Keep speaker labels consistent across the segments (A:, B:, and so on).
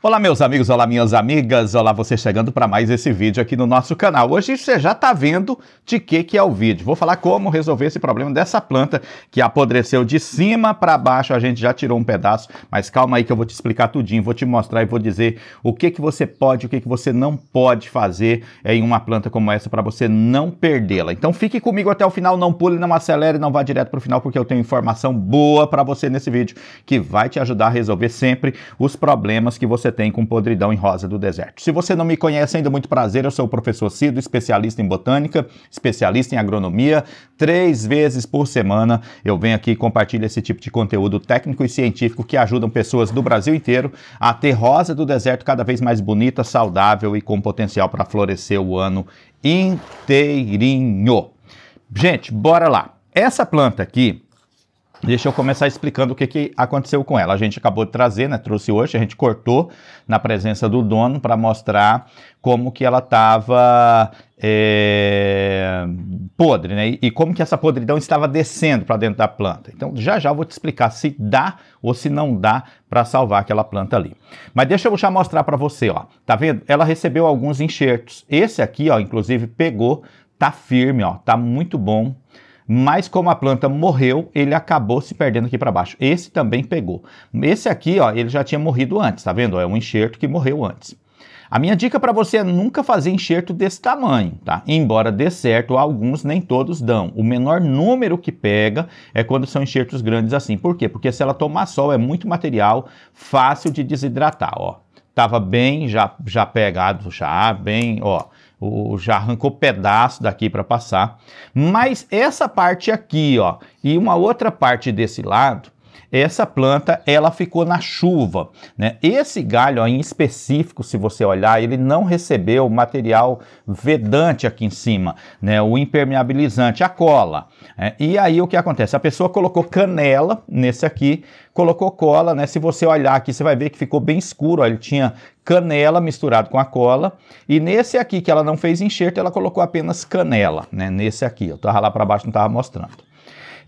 A: Olá, meus amigos, olá, minhas amigas, olá, você chegando para mais esse vídeo aqui no nosso canal. Hoje você já está vendo de que, que é o vídeo. Vou falar como resolver esse problema dessa planta que apodreceu de cima para baixo. A gente já tirou um pedaço, mas calma aí que eu vou te explicar tudinho, vou te mostrar e vou dizer o que, que você pode, o que, que você não pode fazer em uma planta como essa para você não perdê-la. Então fique comigo até o final, não pule, não acelere, não vá direto para o final, porque eu tenho informação boa para você nesse vídeo que vai te ajudar a resolver sempre os problemas que você você tem com podridão em rosa do deserto. Se você não me conhece ainda, muito prazer, eu sou o professor Cido, especialista em botânica, especialista em agronomia. Três vezes por semana eu venho aqui e compartilho esse tipo de conteúdo técnico e científico que ajudam pessoas do Brasil inteiro a ter rosa do deserto cada vez mais bonita, saudável e com potencial para florescer o ano inteirinho. Gente, bora lá. Essa planta aqui Deixa eu começar explicando o que, que aconteceu com ela. A gente acabou de trazer, né? Trouxe hoje, a gente cortou na presença do dono para mostrar como que ela estava é, podre, né? E, e como que essa podridão estava descendo para dentro da planta. Então, já já eu vou te explicar se dá ou se não dá para salvar aquela planta ali. Mas deixa eu já mostrar para você, ó. Tá vendo? Ela recebeu alguns enxertos. Esse aqui, ó, inclusive pegou, tá firme, ó, tá muito bom mas como a planta morreu, ele acabou se perdendo aqui para baixo. Esse também pegou. Esse aqui, ó, ele já tinha morrido antes, tá vendo? É um enxerto que morreu antes. A minha dica para você é nunca fazer enxerto desse tamanho, tá? Embora dê certo, alguns nem todos dão. O menor número que pega é quando são enxertos grandes assim. Por quê? Porque se ela tomar sol é muito material, fácil de desidratar, ó. Tava bem já, já pegado, já bem, ó o, já arrancou pedaço daqui para passar. Mas essa parte aqui, ó, e uma outra parte desse lado, essa planta ela ficou na chuva. Né? Esse galho em específico, se você olhar, ele não recebeu material vedante aqui em cima, né? o impermeabilizante, a cola. Né? E aí o que acontece? A pessoa colocou canela nesse aqui, colocou cola, né? se você olhar aqui, você vai ver que ficou bem escuro, ó, ele tinha canela misturado com a cola, e nesse aqui que ela não fez enxerto, ela colocou apenas canela, né? nesse aqui, eu tava lá para baixo, não estava mostrando.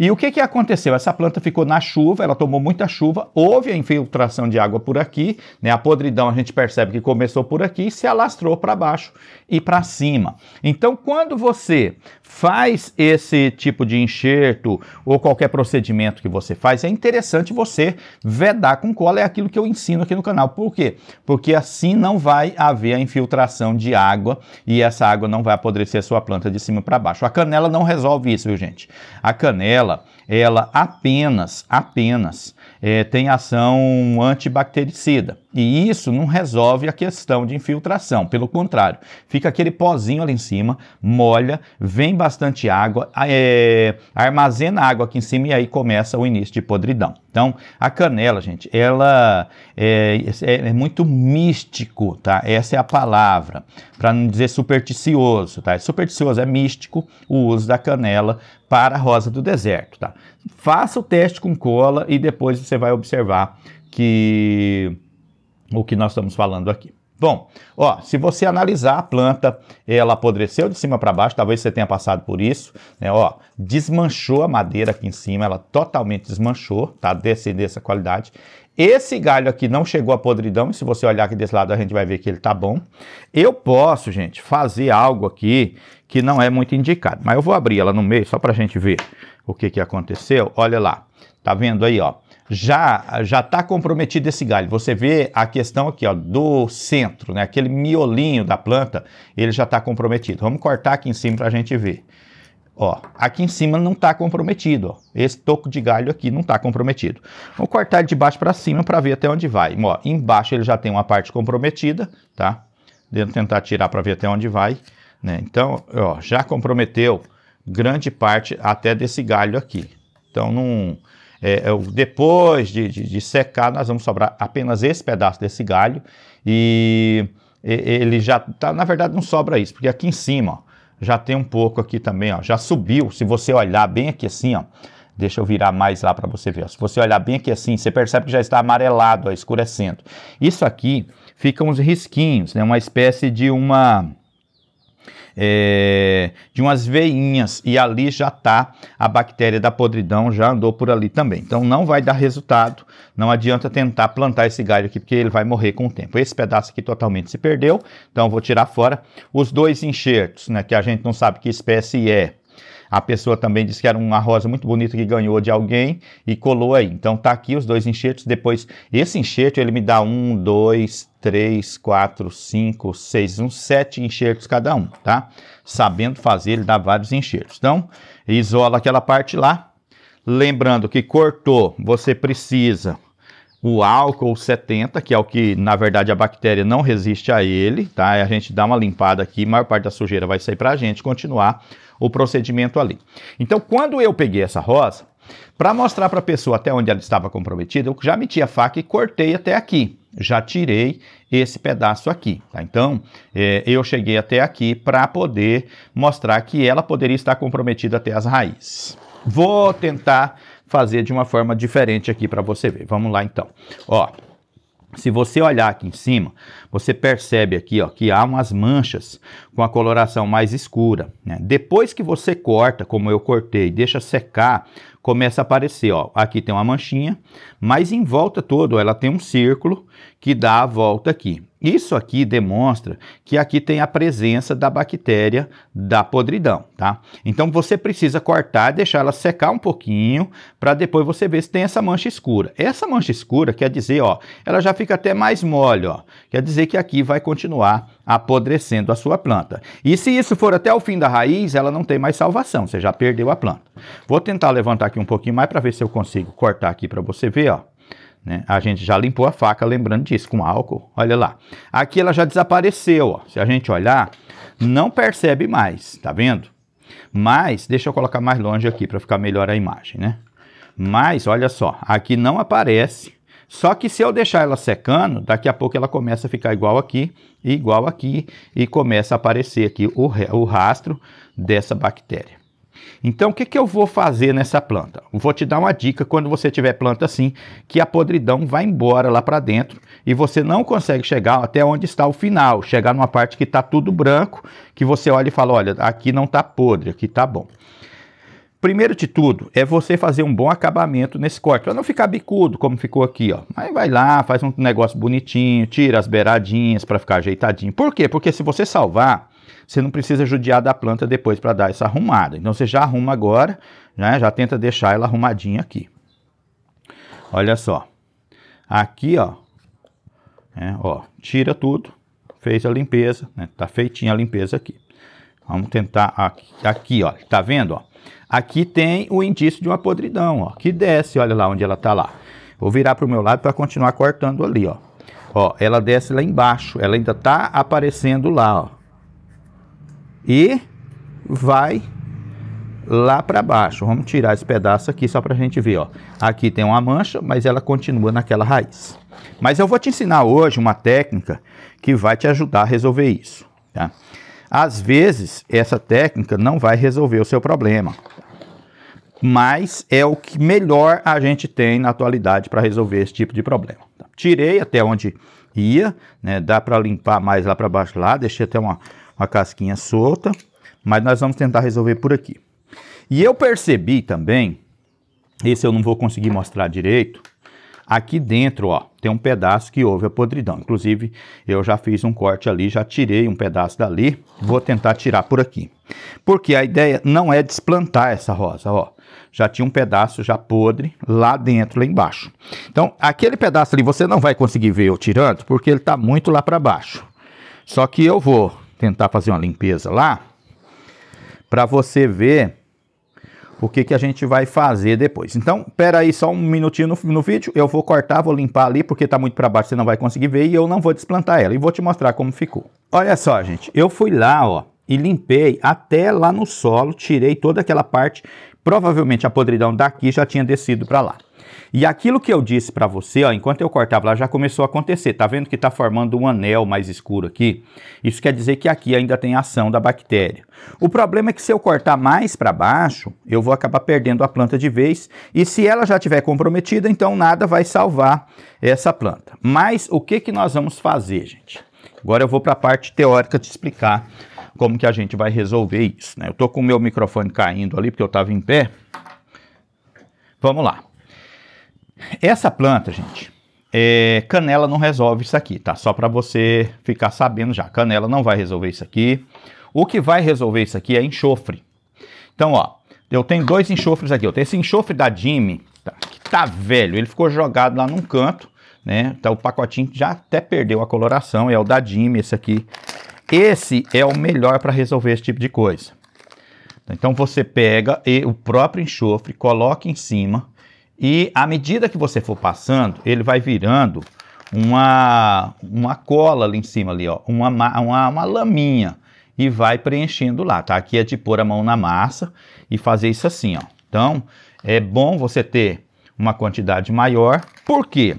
A: E o que, que aconteceu? Essa planta ficou na chuva, ela tomou muita chuva, houve a infiltração de água por aqui, né? A podridão a gente percebe que começou por aqui e se alastrou para baixo e para cima. Então, quando você faz esse tipo de enxerto ou qualquer procedimento que você faz, é interessante você vedar com cola, é aquilo que eu ensino aqui no canal. Por quê? Porque assim não vai haver a infiltração de água e essa água não vai apodrecer a sua planta de cima para baixo. A canela não resolve isso, viu, gente? A canela dela ela apenas, apenas é, tem ação antibactericida. E isso não resolve a questão de infiltração, pelo contrário, fica aquele pozinho ali em cima, molha, vem bastante água, é, armazena água aqui em cima e aí começa o início de podridão. Então, a canela, gente, ela é, é, é muito místico, tá? Essa é a palavra, para não dizer supersticioso, tá? Supersticioso é místico o uso da canela para a rosa do deserto, tá? Faça o teste com cola e depois você vai observar que o que nós estamos falando aqui. Bom, ó, se você analisar a planta, ela apodreceu de cima para baixo, talvez você tenha passado por isso, né? Ó, desmanchou a madeira aqui em cima, ela totalmente desmanchou, tá? Desse, dessa qualidade. Esse galho aqui não chegou à podridão, e se você olhar aqui desse lado, a gente vai ver que ele tá bom. Eu posso, gente, fazer algo aqui que não é muito indicado, mas eu vou abrir ela no meio só pra gente ver o que que aconteceu. Olha lá, tá vendo aí, ó já já está comprometido esse galho. Você vê a questão aqui ó, do centro, né? aquele miolinho da planta, ele já está comprometido. Vamos cortar aqui em cima para a gente ver. Ó, aqui em cima não está comprometido, ó. Esse toco de galho aqui não está comprometido. Vou cortar de baixo para cima para ver até onde vai. Ó, embaixo ele já tem uma parte comprometida, tá? Devo tentar tirar para ver até onde vai, né? Então, ó, já comprometeu grande parte até desse galho aqui. Então, não... É, é depois de, de, de secar, nós vamos sobrar apenas esse pedaço desse galho e ele já tá, na verdade não sobra isso, porque aqui em cima, ó, já tem um pouco aqui também, ó, já subiu. Se você olhar bem aqui assim, ó, deixa eu virar mais lá para você ver. Ó, se você olhar bem aqui assim, você percebe que já está amarelado, ó, escurecendo. Isso aqui ficam uns risquinhos, né, uma espécie de uma é, de umas veinhas e ali já está a bactéria da podridão, já andou por ali também. Então não vai dar resultado, não adianta tentar plantar esse galho aqui porque ele vai morrer com o tempo. Esse pedaço aqui totalmente se perdeu, então vou tirar fora. Os dois enxertos, né, que a gente não sabe que espécie é, a pessoa também disse que era uma rosa muito bonita que ganhou de alguém e colou aí. Então tá aqui os dois enxertos. Depois, esse enxerto ele me dá um, dois, 3, 4, 5, 6, uns 7 enxertos cada um, tá? Sabendo fazer, ele dá vários enxertos. Então, isola aquela parte lá. Lembrando que cortou, você precisa o álcool 70, que é o que, na verdade, a bactéria não resiste a ele, tá? A gente dá uma limpada aqui, maior parte da sujeira vai sair para a gente continuar o procedimento ali. Então, quando eu peguei essa rosa, para mostrar para a pessoa até onde ela estava comprometida, eu já meti a faca e cortei até aqui já tirei esse pedaço aqui. Tá? Então, é, eu cheguei até aqui para poder mostrar que ela poderia estar comprometida até as raízes. Vou tentar fazer de uma forma diferente aqui para você ver. Vamos lá, então. Ó, se você olhar aqui em cima, você percebe aqui ó, que há umas manchas com a coloração mais escura. Né? Depois que você corta, como eu cortei, deixa secar, começa a aparecer. Ó, aqui tem uma manchinha, mas em volta toda ela tem um círculo que dá a volta aqui. Isso aqui demonstra que aqui tem a presença da bactéria da podridão, tá? Então você precisa cortar, deixar ela secar um pouquinho para depois você ver se tem essa mancha escura. Essa mancha escura quer dizer, ó, ela já fica até mais mole, ó. Quer dizer que aqui vai continuar apodrecendo a sua planta. E se isso for até o fim da raiz, ela não tem mais salvação, você já perdeu a planta. Vou tentar levantar aqui um pouquinho mais para ver se eu consigo cortar aqui para você ver, ó. Né? A gente já limpou a faca, lembrando disso, com álcool. Olha lá. Aqui ela já desapareceu. Ó. Se a gente olhar, não percebe mais, tá vendo? Mas, deixa eu colocar mais longe aqui para ficar melhor a imagem, né? Mas, olha só, aqui não aparece. Só que se eu deixar ela secando, daqui a pouco ela começa a ficar igual aqui, igual aqui, e começa a aparecer aqui o, o rastro dessa bactéria. Então, o que, que eu vou fazer nessa planta? Vou te dar uma dica quando você tiver planta assim, que a podridão vai embora lá para dentro e você não consegue chegar até onde está o final, chegar numa parte que está tudo branco, que você olha e fala, olha, aqui não está podre, aqui está bom. Primeiro de tudo é você fazer um bom acabamento nesse corte, para não ficar bicudo como ficou aqui, ó. Aí vai lá, faz um negócio bonitinho, tira as beiradinhas para ficar ajeitadinho. Por quê? Porque se você salvar, você não precisa judiar da planta depois para dar essa arrumada. Então você já arruma agora, né? já tenta deixar ela arrumadinha aqui. Olha só. Aqui, ó, é, ó tira tudo, fez a limpeza, né? tá feitinha a limpeza aqui. Vamos tentar aqui, aqui ó, tá vendo, ó? Aqui tem o indício de uma podridão, ó, que desce, olha lá onde ela tá lá. Vou virar para o meu lado para continuar cortando ali, ó. Ó, ela desce lá embaixo, ela ainda tá aparecendo lá, ó e vai lá para baixo. Vamos tirar esse pedaço aqui só para a gente ver. Ó. Aqui tem uma mancha, mas ela continua naquela raiz. Mas eu vou te ensinar hoje uma técnica que vai te ajudar a resolver isso. Tá? Às vezes, essa técnica não vai resolver o seu problema, mas é o que melhor a gente tem na atualidade para resolver esse tipo de problema. Tá? Tirei até onde ia, né? dá para limpar mais lá para baixo lá, deixei até uma, a casquinha solta, mas nós vamos tentar resolver por aqui. E eu percebi também, esse eu não vou conseguir mostrar direito, aqui dentro, ó, tem um pedaço que houve a podridão. Inclusive, eu já fiz um corte ali, já tirei um pedaço dali, vou tentar tirar por aqui. Porque a ideia não é desplantar essa rosa, ó. Já tinha um pedaço já podre lá dentro, lá embaixo. Então, aquele pedaço ali você não vai conseguir ver eu tirando, porque ele tá muito lá para baixo. Só que eu vou tentar fazer uma limpeza lá, para você ver o que, que a gente vai fazer depois. Então, pera aí só um minutinho no, no vídeo, eu vou cortar, vou limpar ali, porque tá muito para baixo, você não vai conseguir ver, e eu não vou desplantar ela, e vou te mostrar como ficou. Olha só, gente, eu fui lá, ó, e limpei até lá no solo, tirei toda aquela parte, provavelmente a podridão daqui já tinha descido para lá. E aquilo que eu disse para você, ó, enquanto eu cortava lá, já começou a acontecer. Tá vendo que está formando um anel mais escuro aqui? Isso quer dizer que aqui ainda tem ação da bactéria. O problema é que se eu cortar mais para baixo, eu vou acabar perdendo a planta de vez. E se ela já estiver comprometida, então nada vai salvar essa planta. Mas o que, que nós vamos fazer, gente? Agora eu vou para a parte teórica te explicar como que a gente vai resolver isso. Né? Eu estou com o meu microfone caindo ali porque eu estava em pé. Vamos lá. Essa planta, gente, é, canela não resolve isso aqui, tá? Só para você ficar sabendo já. Canela não vai resolver isso aqui. O que vai resolver isso aqui é enxofre. Então, ó, eu tenho dois enxofres aqui. Eu tenho esse enxofre da Jimmy, tá, que tá velho. Ele ficou jogado lá num canto, né? Então o pacotinho já até perdeu a coloração. É o da Jimmy, esse aqui. Esse é o melhor para resolver esse tipo de coisa. Então você pega e, o próprio enxofre, coloca em cima e à medida que você for passando, ele vai virando uma, uma cola ali em cima, ali, ó, uma, uma, uma laminha. E vai preenchendo lá, tá? Aqui é de pôr a mão na massa e fazer isso assim, ó. Então, é bom você ter uma quantidade maior. Por quê?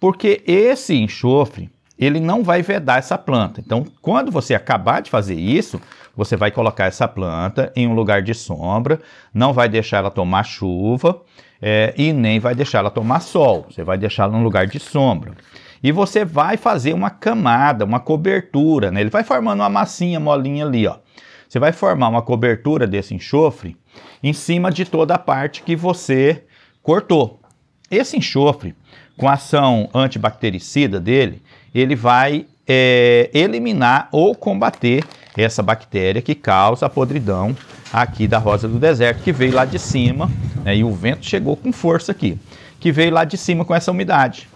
A: Porque esse enxofre, ele não vai vedar essa planta. Então, quando você acabar de fazer isso, você vai colocar essa planta em um lugar de sombra, não vai deixar ela tomar chuva é, e nem vai deixar ela tomar sol. Você vai deixar ela num lugar de sombra. E você vai fazer uma camada, uma cobertura, né? Ele vai formando uma massinha molinha ali, ó. Você vai formar uma cobertura desse enxofre em cima de toda a parte que você cortou. Esse enxofre, com a ação antibactericida dele, ele vai é, eliminar ou combater essa bactéria que causa a podridão aqui da rosa do deserto, que veio lá de cima, né, e o vento chegou com força aqui, que veio lá de cima com essa umidade.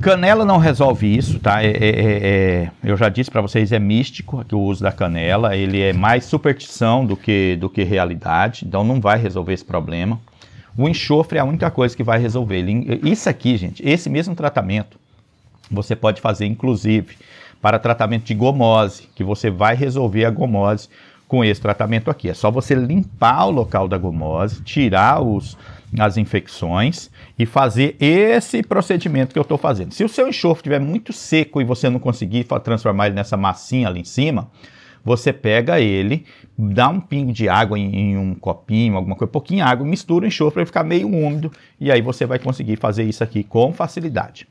A: Canela não resolve isso, tá? É, é, é, é eu já disse para vocês, é místico o uso da canela, ele é mais superstição do que, do que realidade, então não vai resolver esse problema. O enxofre é a única coisa que vai resolver. Isso aqui, gente, esse mesmo tratamento você pode fazer, inclusive, para tratamento de gomose, que você vai resolver a gomose com esse tratamento aqui. É só você limpar o local da gomose, tirar os, as infecções e fazer esse procedimento que eu estou fazendo. Se o seu enxofre estiver muito seco e você não conseguir transformar ele nessa massinha ali em cima, você pega ele, dá um pingo de água em, em um copinho, alguma coisa, pouquinho água, mistura o enxofre para ficar meio úmido e aí você vai conseguir fazer isso aqui com facilidade.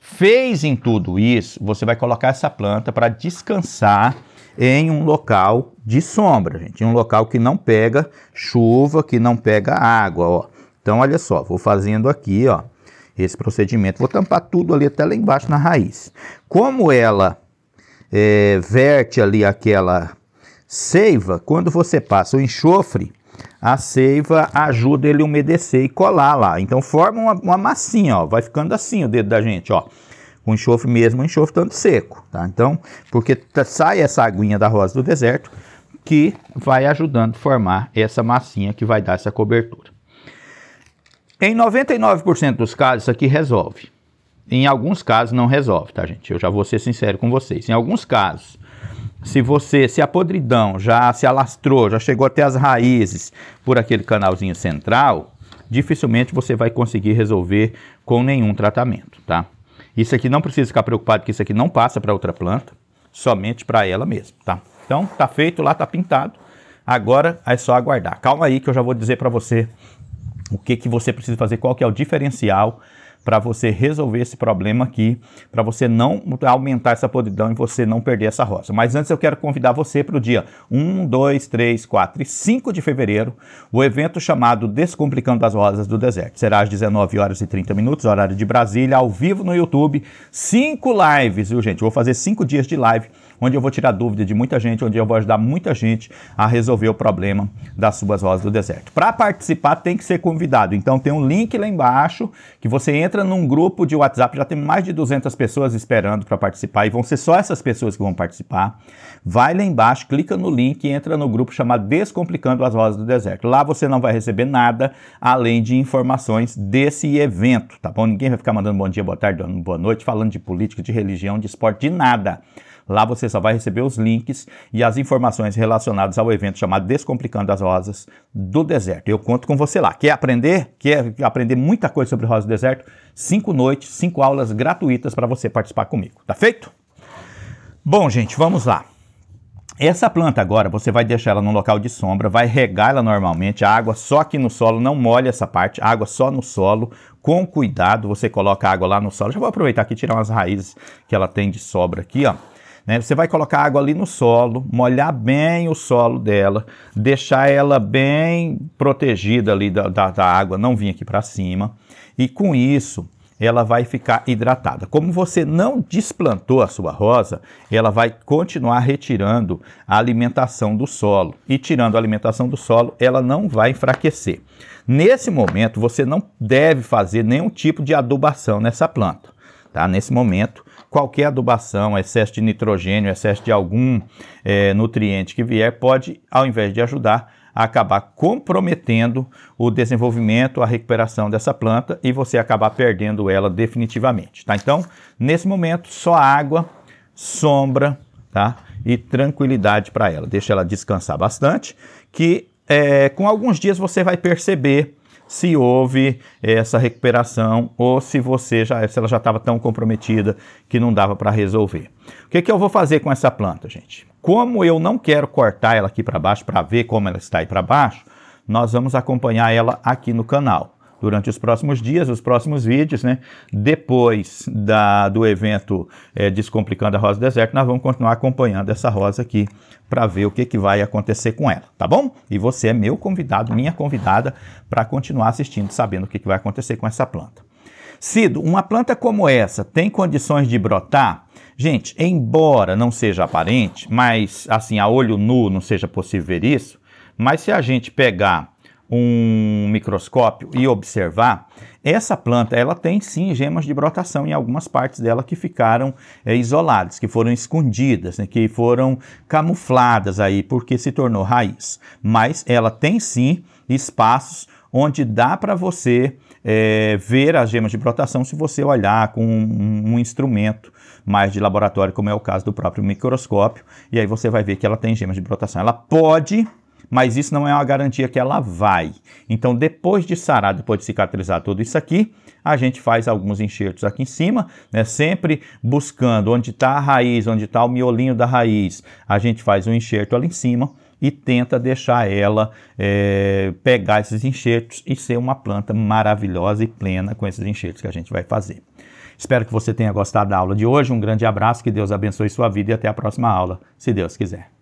A: Fez em tudo isso, você vai colocar essa planta para descansar em um local de sombra, gente, em um local que não pega chuva, que não pega água, ó. Então, olha só, vou fazendo aqui, ó, esse procedimento. Vou tampar tudo ali até lá embaixo na raiz. Como ela é, verte ali aquela seiva, quando você passa o enxofre, a seiva ajuda ele a umedecer e colar lá. Então forma uma, uma massinha, ó, vai ficando assim o dedo da gente, ó. O enxofre mesmo, o enxofre tanto seco, tá? Então, porque tá, sai essa aguinha da rosa do deserto que vai ajudando a formar essa massinha que vai dar essa cobertura. Em 99% dos casos, isso aqui resolve. Em alguns casos não resolve, tá, gente? Eu já vou ser sincero com vocês. Em alguns casos, se você, se a podridão já se alastrou, já chegou até as raízes por aquele canalzinho central, dificilmente você vai conseguir resolver com nenhum tratamento, tá? Isso aqui não precisa ficar preocupado que isso aqui não passa para outra planta, somente para ela mesma, tá? Então, tá feito lá, tá pintado. Agora é só aguardar. Calma aí que eu já vou dizer para você o que que você precisa fazer, qual que é o diferencial para você resolver esse problema aqui, para você não aumentar essa podridão e você não perder essa roça. Mas antes eu quero convidar você para o dia 1, 2, 3, 4 e 5 de fevereiro, o evento chamado Descomplicando as Rosas do Deserto. Será às 19 horas e 30 minutos, horário de Brasília, ao vivo no YouTube. Cinco lives, viu gente? vou fazer cinco dias de live onde eu vou tirar dúvida de muita gente, onde eu vou ajudar muita gente a resolver o problema das suas rosas do deserto. Para participar, tem que ser convidado. Então, tem um link lá embaixo que você entra num grupo de WhatsApp. Já tem mais de 200 pessoas esperando para participar e vão ser só essas pessoas que vão participar. Vai lá embaixo, clica no link e entra no grupo chamado Descomplicando as Rosas do Deserto. Lá você não vai receber nada além de informações desse evento, tá bom? Ninguém vai ficar mandando bom dia, boa tarde, boa noite, falando de política, de religião, de esporte, de nada. Lá você só vai receber os links e as informações relacionadas ao evento chamado Descomplicando as Rosas do Deserto. Eu conto com você lá. Quer aprender? Quer aprender muita coisa sobre Rosa do Deserto? Cinco noites, cinco aulas gratuitas para você participar comigo. Tá feito? Bom, gente, vamos lá. Essa planta agora, você vai deixar ela num local de sombra, vai regar ela normalmente, a água só aqui no solo, não molha essa parte, água só no solo, com cuidado, você coloca a água lá no solo. Já vou aproveitar aqui e tirar umas raízes que ela tem de sobra aqui, ó. Né? Você vai colocar água ali no solo, molhar bem o solo dela, deixar ela bem protegida ali da, da, da água, não vir aqui para cima. E com isso, ela vai ficar hidratada. Como você não desplantou a sua rosa, ela vai continuar retirando a alimentação do solo. E tirando a alimentação do solo, ela não vai enfraquecer. Nesse momento, você não deve fazer nenhum tipo de adubação nessa planta. Tá? Nesse momento, qualquer adubação, excesso de nitrogênio, excesso de algum é, nutriente que vier, pode, ao invés de ajudar, acabar comprometendo o desenvolvimento, a recuperação dessa planta e você acabar perdendo ela definitivamente, tá? Então, nesse momento, só água, sombra, tá? E tranquilidade para ela. Deixa ela descansar bastante, que é, com alguns dias você vai perceber se houve eh, essa recuperação ou se você já se ela já estava tão comprometida que não dava para resolver. O que, que eu vou fazer com essa planta, gente? Como eu não quero cortar ela aqui para baixo para ver como ela está aí para baixo, nós vamos acompanhar ela aqui no canal durante os próximos dias, os próximos vídeos, né? Depois da, do evento é, Descomplicando a Rosa do Deserto, nós vamos continuar acompanhando essa rosa aqui para ver o que, que vai acontecer com ela, tá bom? E você é meu convidado, minha convidada, para continuar assistindo, sabendo o que, que vai acontecer com essa planta. Cido, uma planta como essa tem condições de brotar? Gente, embora não seja aparente, mas assim, a olho nu não seja possível ver isso, mas se a gente pegar um microscópio e observar, essa planta ela tem sim gemas de brotação em algumas partes dela que ficaram é, isoladas, que foram escondidas, né, que foram camufladas aí porque se tornou raiz. Mas ela tem sim espaços onde dá para você é, ver as gemas de brotação se você olhar com um, um instrumento mais de laboratório, como é o caso do próprio microscópio, e aí você vai ver que ela tem gemas de brotação. Ela pode mas isso não é uma garantia que ela vai. Então, depois de sarar, depois de cicatrizar tudo isso aqui, a gente faz alguns enxertos aqui em cima, né? Sempre buscando onde está a raiz, onde está o miolinho da raiz, a gente faz um enxerto ali em cima e tenta deixar ela é, pegar esses enxertos e ser uma planta maravilhosa e plena com esses enxertos que a gente vai fazer. Espero que você tenha gostado da aula de hoje. Um grande abraço, que Deus abençoe sua vida e até a próxima aula, se Deus quiser.